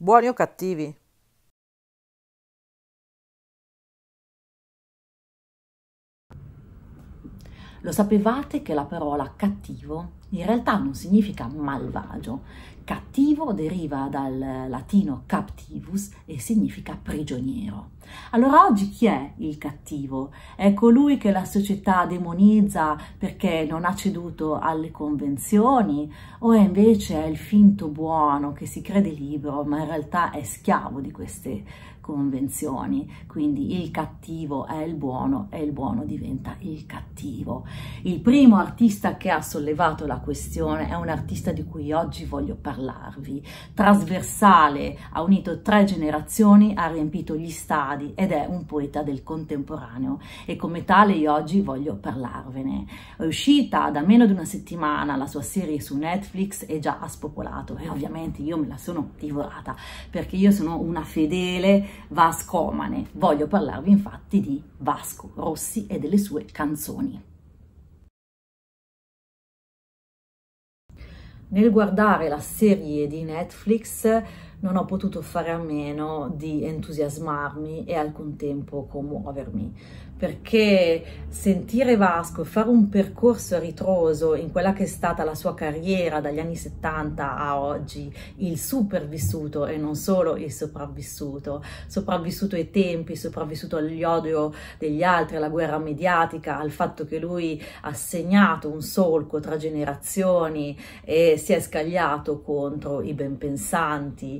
Buoni o cattivi? Lo sapevate che la parola cattivo in realtà non significa malvagio. Cattivo deriva dal latino captivus e significa prigioniero. Allora oggi chi è il cattivo? È colui che la società demonizza perché non ha ceduto alle convenzioni o è invece è il finto buono che si crede libero ma in realtà è schiavo di queste convenzioni? Quindi il cattivo è il buono e il buono diventa il cattivo. Il primo artista che ha sollevato la la questione, è un artista di cui oggi voglio parlarvi. Trasversale, ha unito tre generazioni, ha riempito gli stadi ed è un poeta del contemporaneo e come tale io oggi voglio parlarvene. È uscita da meno di una settimana la sua serie su Netflix e già ha spopolato e ovviamente io me la sono divorata perché io sono una fedele vascomane. Voglio parlarvi infatti di Vasco Rossi e delle sue canzoni. nel guardare la serie di Netflix non ho potuto fare a meno di entusiasmarmi e al contempo commuovermi perché sentire Vasco fare un percorso ritroso in quella che è stata la sua carriera dagli anni 70 a oggi, il supervissuto e non solo il sopravvissuto, sopravvissuto ai tempi, sopravvissuto agli odio degli altri, alla guerra mediatica, al fatto che lui ha segnato un solco tra generazioni e si è scagliato contro i benpensanti,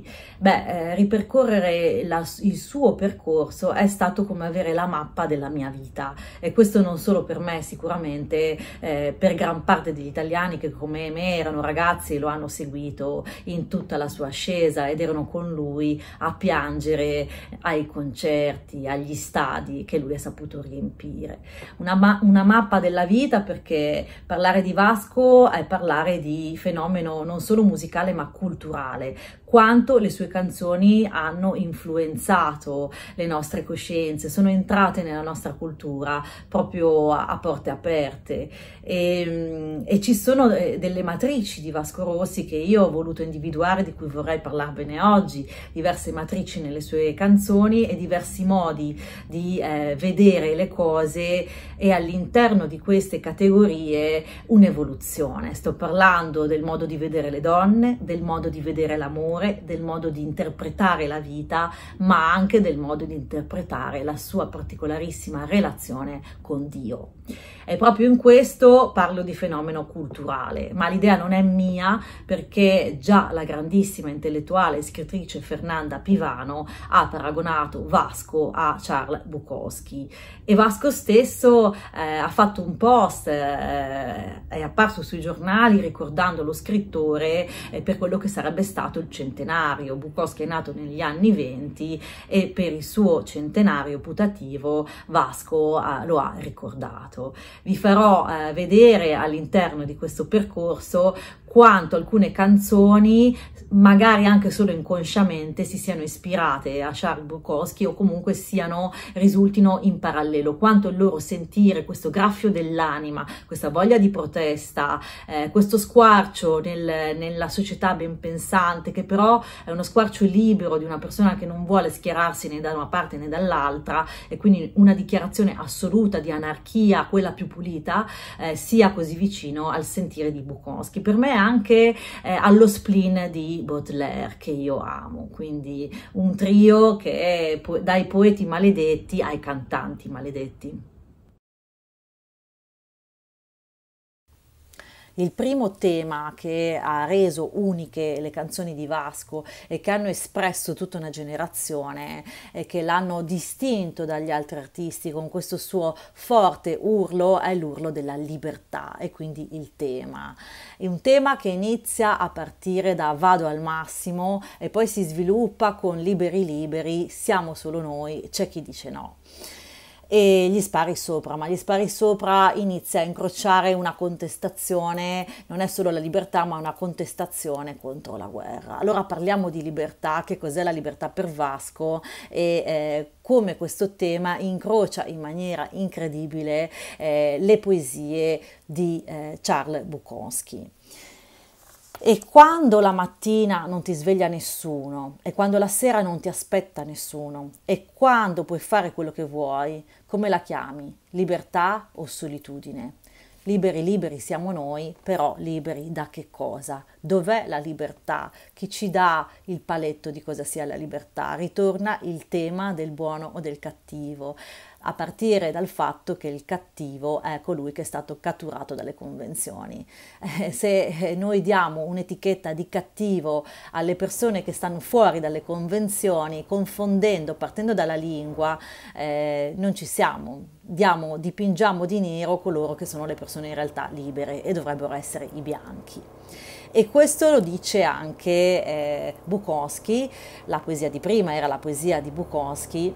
pensanti, Beh, eh, ripercorrere la, il suo percorso è stato come avere la mappa della mia vita e questo non solo per me sicuramente, eh, per gran parte degli italiani che come me erano ragazzi e lo hanno seguito in tutta la sua ascesa ed erano con lui a piangere ai concerti, agli stadi che lui ha saputo riempire. Una, ma una mappa della vita perché parlare di Vasco è parlare di fenomeno non solo musicale ma culturale, quanto le sue canzoni hanno influenzato le nostre coscienze, sono entrate nella nostra cultura proprio a, a porte aperte e, ehm, e, ci sono eh, delle matrici di Vasco Rossi che io ho voluto individuare, di cui vorrei parlarvene oggi, diverse matrici nelle sue canzoni e diversi modi di eh, vedere le cose e all'interno di queste categorie un'evoluzione. Sto parlando del modo di vedere le donne, del modo di vedere l'amore, valore del modo di interpretare la vita, ma anche del modo di interpretare la sua particolarissima relazione con Dio. E proprio in questo parlo di fenomeno culturale, ma l'idea non è mia perché già la grandissima intellettuale e scrittrice Fernanda Pivano ha paragonato Vasco a Charles Bukowski e Vasco stesso eh, ha fatto un post, eh, è apparso sui giornali ricordando lo scrittore eh, per quello che sarebbe stato il centro centenario, Bukowski è nato negli anni 20 e per il suo centenario putativo Vasco eh, lo ha ricordato. Vi farò eh, vedere all'interno di questo percorso quanto alcune canzoni, magari anche solo inconsciamente, si siano ispirate a Charles Bukowski o comunque siano, risultino in parallelo, quanto il loro sentire questo graffio dell'anima, questa voglia di protesta, eh, questo squarcio nel, nella società ben pensante, che però è uno squarcio libero di una persona che non vuole schierarsi né da una parte né dall'altra, e quindi una dichiarazione assoluta di anarchia, quella più pulita, eh, sia così vicino al sentire di Bukowski. Per me anche eh, allo spleen di Baudelaire che io amo, quindi un trio che è po- dai poeti maledetti ai cantanti maledetti. Il primo tema che ha reso uniche le canzoni di Vasco e che hanno espresso tutta una generazione e che l'hanno distinto dagli altri artisti con questo suo forte urlo è l'urlo della libertà e quindi il tema. È un tema che inizia a partire da vado al massimo e poi si sviluppa con liberi liberi, siamo solo noi, c'è chi dice no e gli spari sopra, ma gli spari sopra inizia a incrociare una contestazione, non è solo la libertà, ma una contestazione contro la guerra. Allora parliamo di libertà, che cos'è la libertà per Vasco e eh, come questo tema incrocia in maniera incredibile eh, le poesie di eh, Charles Bukowski. E quando la mattina non ti sveglia nessuno, e quando la sera non ti aspetta nessuno, e quando puoi fare quello che vuoi, come la chiami? Libertà o solitudine? Liberi, liberi siamo noi, però liberi da che cosa? Dov'è la libertà? Chi ci dà il paletto di cosa sia la libertà? Ritorna il tema del buono o del cattivo a partire dal fatto che il cattivo è colui che è stato catturato dalle convenzioni. Eh, se eh, noi diamo un'etichetta di cattivo alle persone che stanno fuori dalle convenzioni, confondendo, partendo dalla lingua, eh, non ci siamo. Diamo, dipingiamo di nero coloro che sono le persone in realtà libere e dovrebbero essere i bianchi. E questo lo dice anche eh, Bukowski, la poesia di prima era la poesia di Bukowski,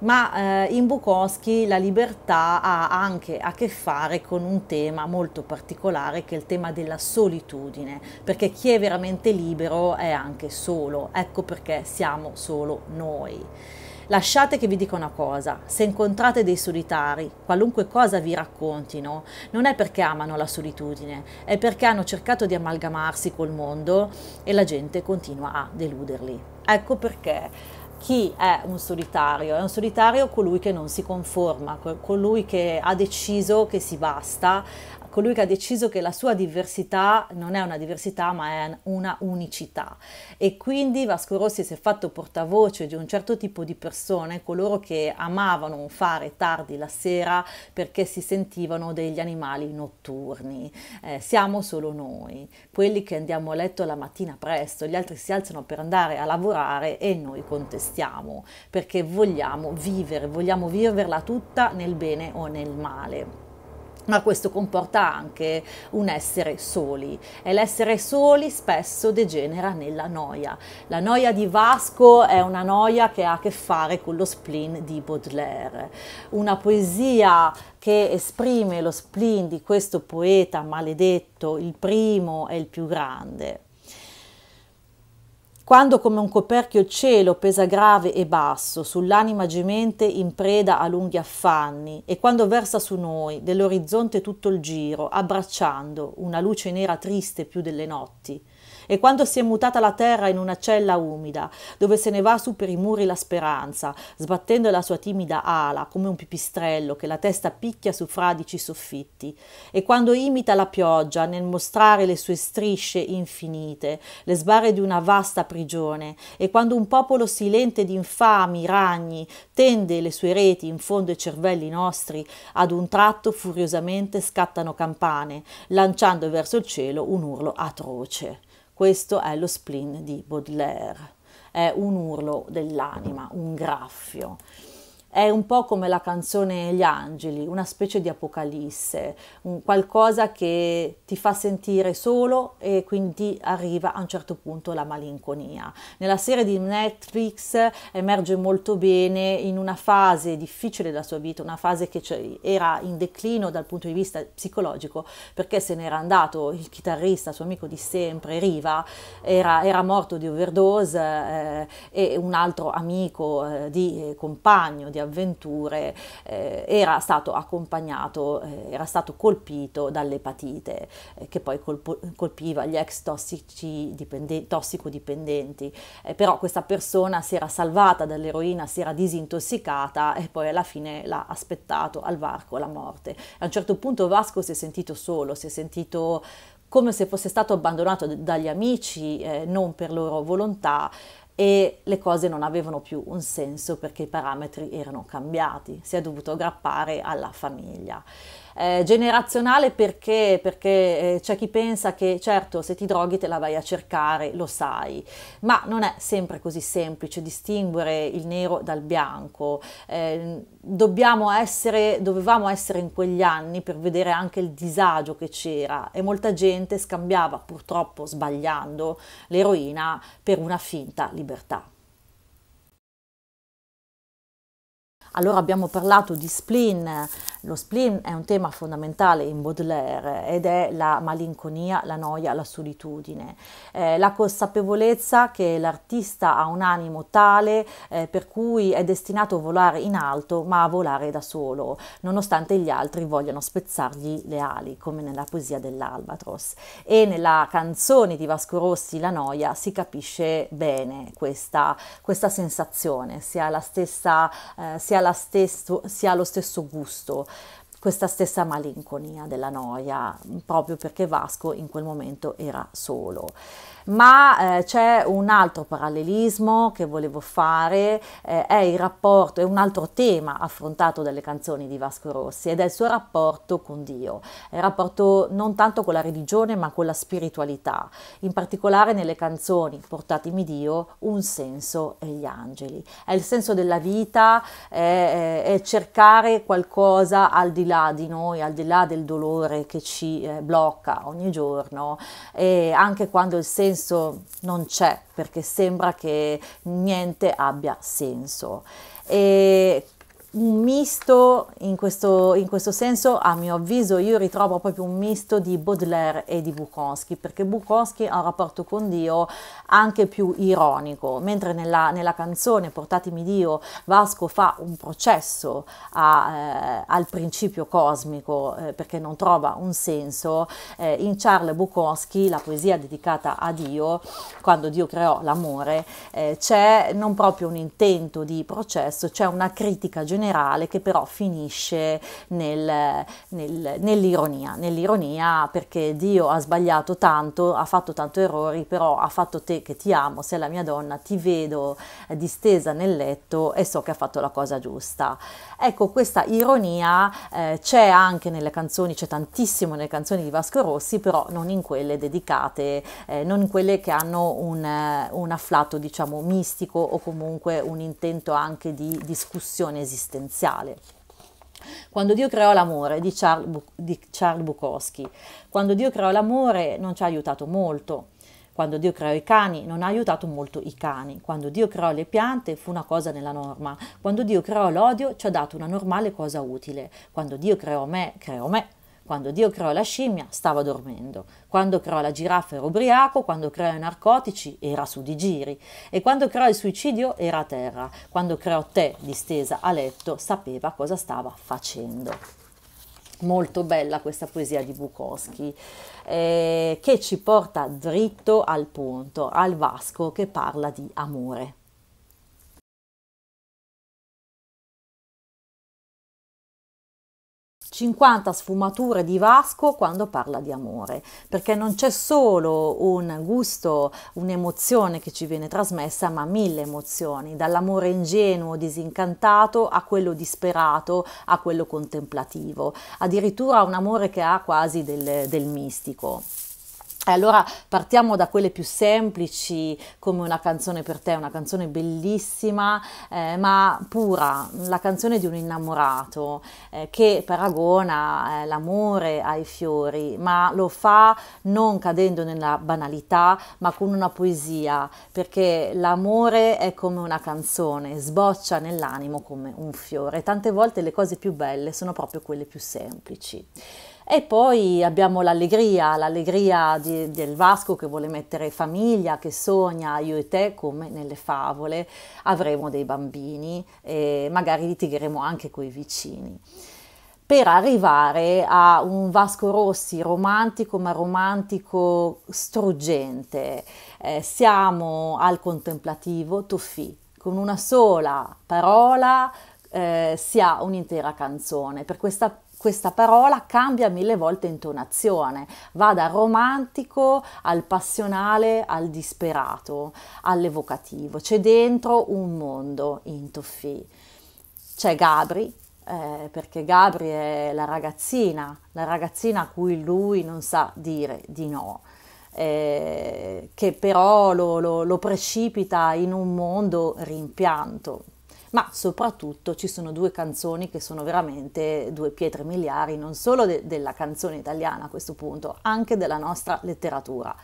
ma eh, in Bukowski la libertà ha anche a che fare con un tema molto particolare che è il tema della solitudine, perché chi è veramente libero è anche solo, ecco perché siamo solo noi. Lasciate che vi dica una cosa, se incontrate dei solitari, qualunque cosa vi raccontino, non è perché amano la solitudine, è perché hanno cercato di amalgamarsi col mondo e la gente continua a deluderli. Ecco perché chi è un solitario? È un solitario colui che non si conforma, colui che ha deciso che si basta, colui che ha deciso che la sua diversità non è una diversità ma è una unicità e quindi Vasco Rossi si è fatto portavoce di un certo tipo di persone, coloro che amavano fare tardi la sera perché si sentivano degli animali notturni. Eh, siamo solo noi, quelli che andiamo a letto la mattina presto, gli altri si alzano per andare a lavorare e noi contestiamo perché vogliamo vivere, vogliamo viverla tutta nel bene o nel male ma questo comporta anche un essere soli e l'essere soli spesso degenera nella noia. La noia di Vasco è una noia che ha a che fare con lo spleen di Baudelaire, una poesia che esprime lo spleen di questo poeta maledetto, il primo e il più grande quando come un coperchio cielo pesa grave e basso sull'anima gemente in preda a lunghi affanni e quando versa su noi dell'orizzonte tutto il giro abbracciando una luce nera triste più delle notti e quando si è mutata la terra in una cella umida, dove se ne va su per i muri la speranza, sbattendo la sua timida ala come un pipistrello che la testa picchia su fradici soffitti, e quando imita la pioggia nel mostrare le sue strisce infinite, le sbarre di una vasta prigione, e quando un popolo silente di infami ragni tende le sue reti in fondo ai cervelli nostri, ad un tratto furiosamente scattano campane, lanciando verso il cielo un urlo atroce. Questo è lo spleen di Baudelaire, è un urlo dell'anima, un graffio. È un po' come la canzone Gli angeli, una specie di apocalisse, qualcosa che ti fa sentire solo e quindi arriva a un certo punto la malinconia. Nella serie di Netflix emerge molto bene in una fase difficile della sua vita, una fase che era in declino dal punto di vista psicologico, perché se n'era andato il chitarrista, suo amico di sempre, Riva, era, era morto di overdose eh, e un altro amico eh, di eh, compagno di avventure, eh, era stato accompagnato, eh, era stato colpito dall'epatite, eh, che poi colpiva gli ex dipenden tossicodipendenti. Eh, però questa persona si era salvata dall'eroina, si era disintossicata e poi alla fine l'ha aspettato al varco la morte. A un certo punto Vasco si è sentito solo, si è sentito come se fosse stato abbandonato dagli amici, eh, non per loro volontà, e le cose non avevano più un senso perché i parametri erano cambiati, si è dovuto aggrappare alla famiglia eh, generazionale perché, perché eh, c'è chi pensa che certo se ti droghi te la vai a cercare, lo sai, ma non è sempre così semplice distinguere il nero dal bianco. Eh, dobbiamo essere, dovevamo essere in quegli anni per vedere anche il disagio che c'era e molta gente scambiava purtroppo sbagliando l'eroina per una finta libertà. Allora abbiamo parlato di spleen, lo spleen è un tema fondamentale in Baudelaire ed è la malinconia, la noia, la solitudine, eh, la consapevolezza che l'artista ha un animo tale eh, per cui è destinato a volare in alto ma a volare da solo, nonostante gli altri vogliano spezzargli le ali, come nella poesia dell'Albatros. E nella canzone di Vasco Rossi, La noia, si capisce bene questa, questa sensazione, si la stessa, eh, si, la stesso, si ha lo stesso gusto questa stessa malinconia della noia, proprio perché Vasco in quel momento era solo ma eh, c'è un altro parallelismo che volevo fare, eh, è il rapporto, è un altro tema affrontato dalle canzoni di Vasco Rossi ed è il suo rapporto con Dio, il rapporto non tanto con la religione ma con la spiritualità, in particolare nelle canzoni Portatemi Dio, Un senso e gli angeli, è il senso della vita, è, è cercare qualcosa al di là di noi, al di là del dolore che ci eh, blocca ogni giorno, e anche quando il senso senso non c'è perché sembra che niente abbia senso. E un misto, in questo, in questo, senso a mio avviso io ritrovo proprio un misto di Baudelaire e di Bukowski, perché Bukowski ha un rapporto con Dio anche più ironico, mentre nella, nella canzone Portatemi Dio Vasco fa un processo a, eh, al principio cosmico eh, perché non trova un senso, eh, in Charles Bukowski la poesia dedicata a Dio, quando Dio creò l'amore, eh, c'è non proprio un intento di processo, c'è una critica generale generale che però finisce nel, nel, nell'ironia, nell'ironia perché Dio ha sbagliato tanto, ha fatto tanto errori, però ha fatto te che ti amo, sei la mia donna, ti vedo eh, distesa nel letto e so che ha fatto la cosa giusta. Ecco, questa ironia eh, c'è anche nelle canzoni, c'è tantissimo nelle canzoni di Vasco Rossi, però non in quelle dedicate, eh, non in quelle che hanno un, eh, un afflato, diciamo, mistico o comunque un intento anche di discussione esistente esistenziale. Quando Dio creò l'amore di, Charles, di Charles Bukowski, quando Dio creò l'amore non ci ha aiutato molto, quando Dio creò i cani non ha aiutato molto i cani, quando Dio creò le piante fu una cosa nella norma, quando Dio creò l'odio ci ha dato una normale cosa utile, quando Dio creò me, creò me, quando Dio creò la scimmia stava dormendo, quando creò la giraffa era ubriaco, quando creò i narcotici era su di giri e quando creò il suicidio era a terra, quando creò te distesa a letto sapeva cosa stava facendo molto bella questa poesia di Bukowski eh, che ci porta dritto al punto, al Vasco che parla di amore. 50 sfumature di Vasco quando parla di amore, perché non c'è solo un gusto, un'emozione che ci viene trasmessa, ma mille emozioni, dall'amore ingenuo, disincantato, a quello disperato, a quello contemplativo, addirittura un amore che ha quasi del, del mistico allora partiamo da quelle più semplici, come una canzone per te, una canzone bellissima eh, ma pura, la canzone di un innamorato eh, che paragona eh, l'amore ai fiori, ma lo fa non cadendo nella banalità, ma con una poesia, perché l'amore è come una canzone, sboccia nell'animo come un fiore. Tante volte le cose più belle sono proprio quelle più semplici. E poi abbiamo l'allegria, l'allegria di, del Vasco che vuole mettere famiglia, che sogna io e te come nelle favole, avremo dei bambini e magari litigheremo anche coi vicini per arrivare a un Vasco Rossi romantico ma romantico struggente. Eh, siamo al contemplativo Toffi, con una sola parola eh, si ha un'intera canzone. Per questa questa parola cambia mille volte intonazione, va dal romantico al passionale al disperato, all'evocativo, c'è dentro un mondo in Toffì. C'è Gabri, eh, perché Gabri è la ragazzina, la ragazzina a cui lui non sa dire di no. Eh, che però lo, lo, lo precipita in un mondo rimpianto, ma soprattutto ci sono due canzoni che sono veramente due pietre miliari, non solo de- della canzone italiana a questo punto, anche della nostra letteratura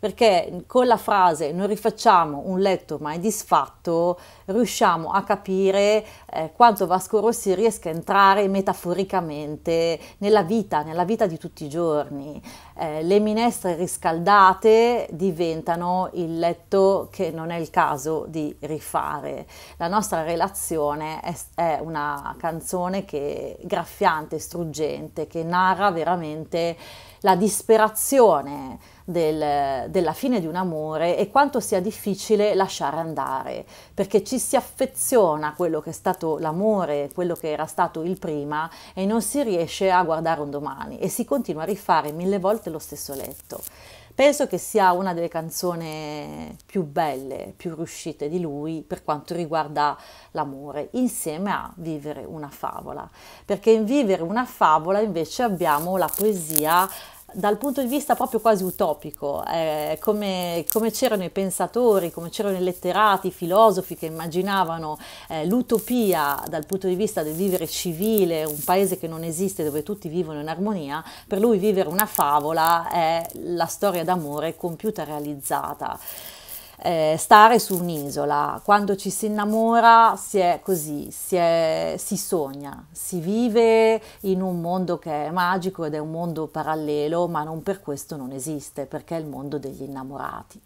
perché con la frase non rifacciamo un letto mai disfatto riusciamo a capire eh, quanto Vasco Rossi riesca a entrare metaforicamente nella vita, nella vita di tutti i giorni. Eh, le minestre riscaldate diventano il letto che non è il caso di rifare. La nostra relazione è, è una canzone che graffiante, struggente, che narra veramente la disperazione del, della fine di un amore e quanto sia difficile lasciare andare, perché ci si affeziona a quello che è stato l'amore, quello che era stato il prima e non si riesce a guardare un domani e si continua a rifare mille volte lo stesso letto. Penso che sia una delle canzoni più belle, più riuscite di lui per quanto riguarda l'amore, insieme a Vivere una favola, perché in Vivere una favola invece abbiamo la poesia dal punto di vista proprio quasi utopico, eh, come, come, c'erano i pensatori, come c'erano i letterati, i filosofi che immaginavano eh, l'utopia dal punto di vista del vivere civile, un paese che non esiste dove tutti vivono in armonia, per lui vivere una favola è la storia d'amore compiuta, realizzata eh, stare su un'isola, quando ci si innamora si è così, si, è, si sogna, si vive in un mondo che è magico ed è un mondo parallelo, ma non per questo non esiste, perché è il mondo degli innamorati.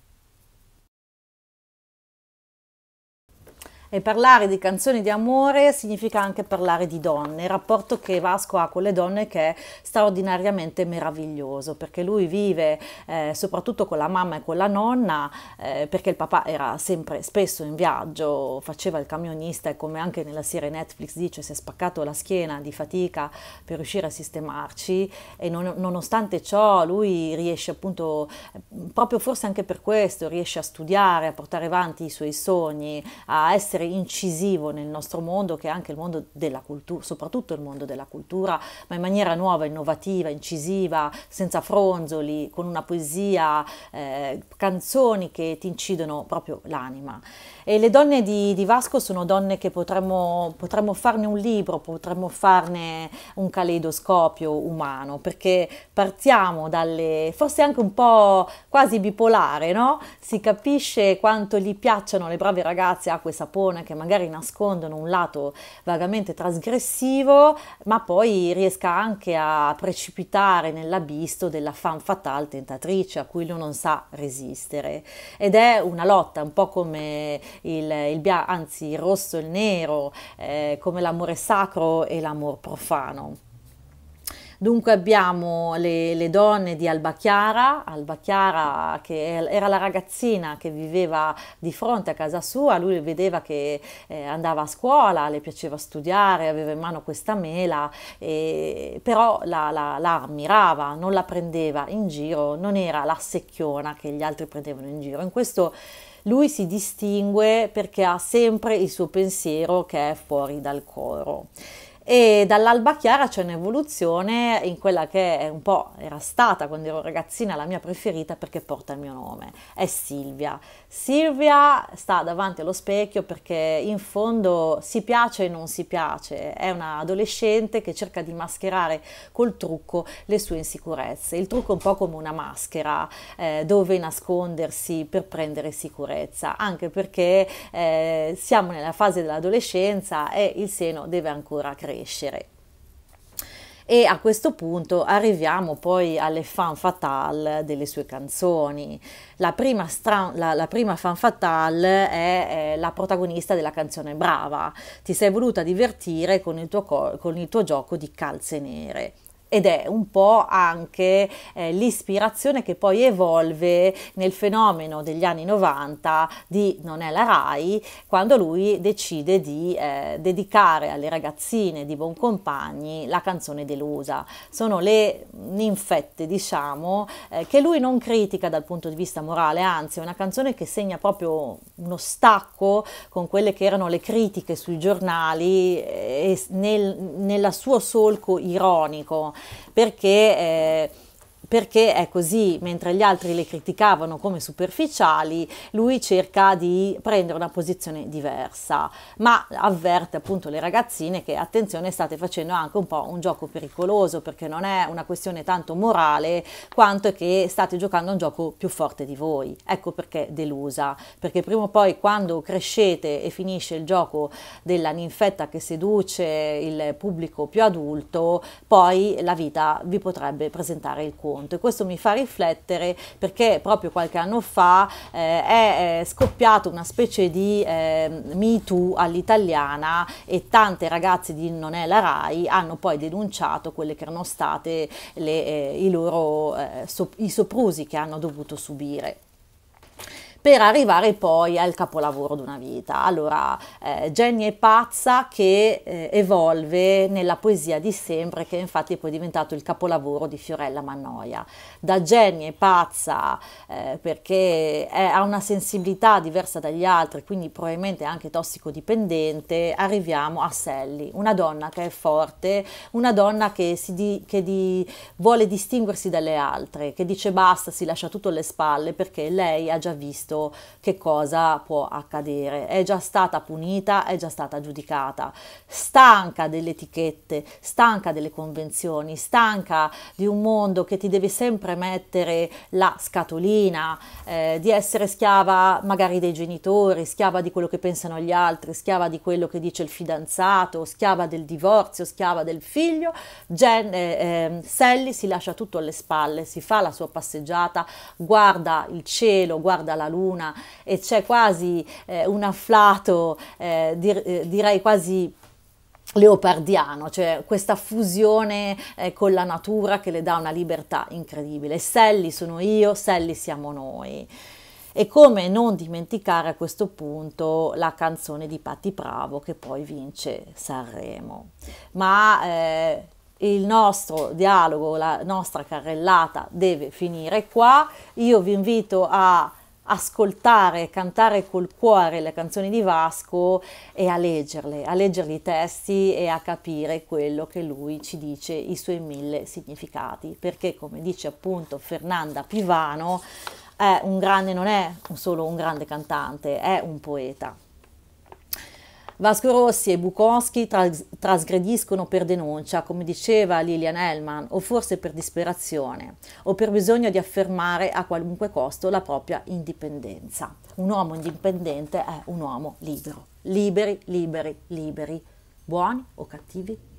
e parlare di canzoni di amore significa anche parlare di donne, il rapporto che Vasco ha con le donne che è straordinariamente meraviglioso, perché lui vive eh, soprattutto con la mamma e con la nonna, eh, perché il papà era sempre spesso in viaggio, faceva il camionista e come anche nella serie Netflix dice si è spaccato la schiena di fatica per riuscire a sistemarci e non, nonostante ciò lui riesce appunto, eh, proprio forse anche per questo, riesce a studiare, a portare avanti i suoi sogni, a essere essere incisivo nel nostro mondo che è anche il mondo della cultura, soprattutto il mondo della cultura, ma in maniera nuova, innovativa, incisiva, senza fronzoli, con una poesia, eh, canzoni che ti incidono proprio l'anima. E le donne di, di Vasco sono donne che potremmo, potremmo, farne un libro, potremmo farne un caleidoscopio umano, perché partiamo dalle, forse anche un po' quasi bipolare, no? Si capisce quanto gli piacciono le brave ragazze acqua e sapone, persone che magari nascondono un lato vagamente trasgressivo, ma poi riesca anche a precipitare nell'abisso della fan fatale tentatrice a cui lui non sa resistere. Ed è una lotta, un po' come il, il bianco, anzi il rosso e il nero, eh, come l'amore sacro e l'amor profano. Dunque abbiamo le, le, donne di Alba Chiara, Alba Chiara che era la ragazzina che viveva di fronte a casa sua, lui vedeva che eh, andava a scuola, le piaceva studiare, aveva in mano questa mela, e, però la, la, la ammirava, non la prendeva in giro, non era la secchiona che gli altri prendevano in giro. In questo lui si distingue perché ha sempre il suo pensiero che è fuori dal coro e dall'Alba Chiara c'è un'evoluzione in quella che è un po' era stata quando ero ragazzina la mia preferita perché porta il mio nome, è Silvia. Silvia sta davanti allo specchio perché in fondo si piace e non si piace, è una adolescente che cerca di mascherare col trucco le sue insicurezze. Il trucco è un po' come una maschera eh, dove nascondersi per prendere sicurezza, anche perché eh, siamo nella fase dell'adolescenza e il seno deve ancora crescere crescere. E a questo punto arriviamo poi alle fan fatale delle sue canzoni. La prima, la, la prima fan fatale è eh, la protagonista della canzone Brava, ti sei voluta divertire con il tuo, con il tuo gioco di calze nere ed è un po' anche eh, l'ispirazione che poi evolve nel fenomeno degli anni 90 di Non è la RAI, quando lui decide di eh, dedicare alle ragazzine di Boncompagni la canzone Delusa. Sono le ninfette, diciamo, eh, che lui non critica dal punto di vista morale, anzi è una canzone che segna proprio uno stacco con quelle che erano le critiche sui giornali eh, e nel, nella suo solco ironico perché... Eh, perché è così, mentre gli altri le criticavano come superficiali, lui cerca di prendere una posizione diversa, ma avverte appunto le ragazzine che attenzione state facendo anche un po' un gioco pericoloso perché non è una questione tanto morale quanto che state giocando un gioco più forte di voi. Ecco perché delusa, perché prima o poi quando crescete e finisce il gioco della ninfetta che seduce il pubblico più adulto, poi la vita vi potrebbe presentare il cuore conto e questo mi fa riflettere perché proprio qualche anno fa eh, è eh, scoppiato una specie di eh, Me Too all'italiana e tante ragazze di Non è la RAI hanno poi denunciato quelle che erano state le, eh, i loro eh, so, i soprusi che hanno dovuto subire per arrivare poi al capolavoro di una vita. Allora, eh, Jenny è pazza che eh, evolve nella poesia di sempre, che infatti è poi diventato il capolavoro di Fiorella Mannoia. Da Jenny è pazza eh, perché è, ha una sensibilità diversa dagli altri, quindi probabilmente anche tossicodipendente, arriviamo a Sally, una donna che è forte, una donna che, di, che di, vuole distinguersi dalle altre, che dice basta, si lascia tutto alle spalle perché lei ha già visto capito che cosa può accadere, è già stata punita, è già stata giudicata, stanca delle etichette, stanca delle convenzioni, stanca di un mondo che ti deve sempre mettere la scatolina, eh, di essere schiava magari dei genitori, schiava di quello che pensano gli altri, schiava di quello che dice il fidanzato, schiava del divorzio, schiava del figlio, Jen, eh, ehm, Sally si lascia tutto alle spalle, si fa la sua passeggiata, guarda il cielo, guarda la luce, luna e c'è quasi eh, un afflato, eh, dir- eh, direi quasi leopardiano, cioè questa fusione eh, con la natura che le dà una libertà incredibile. Selli sono io, Selli siamo noi. E come non dimenticare a questo punto la canzone di Patti Pravo che poi vince Sanremo. Ma eh, il nostro dialogo, la nostra carrellata deve finire qua. Io vi invito a ascoltare e cantare col cuore le canzoni di Vasco e a leggerle, a leggere i testi e a capire quello che lui ci dice, i suoi mille significati, perché come dice appunto Fernanda Pivano, è un grande, non è solo un grande cantante, è un poeta. Vasco Rossi e Bukowski tras- trasgrediscono per denuncia, come diceva Lilian Hellman, o forse per disperazione, o per bisogno di affermare a qualunque costo la propria indipendenza. Un uomo indipendente è un uomo libero. Liberi, liberi, liberi, buoni o cattivi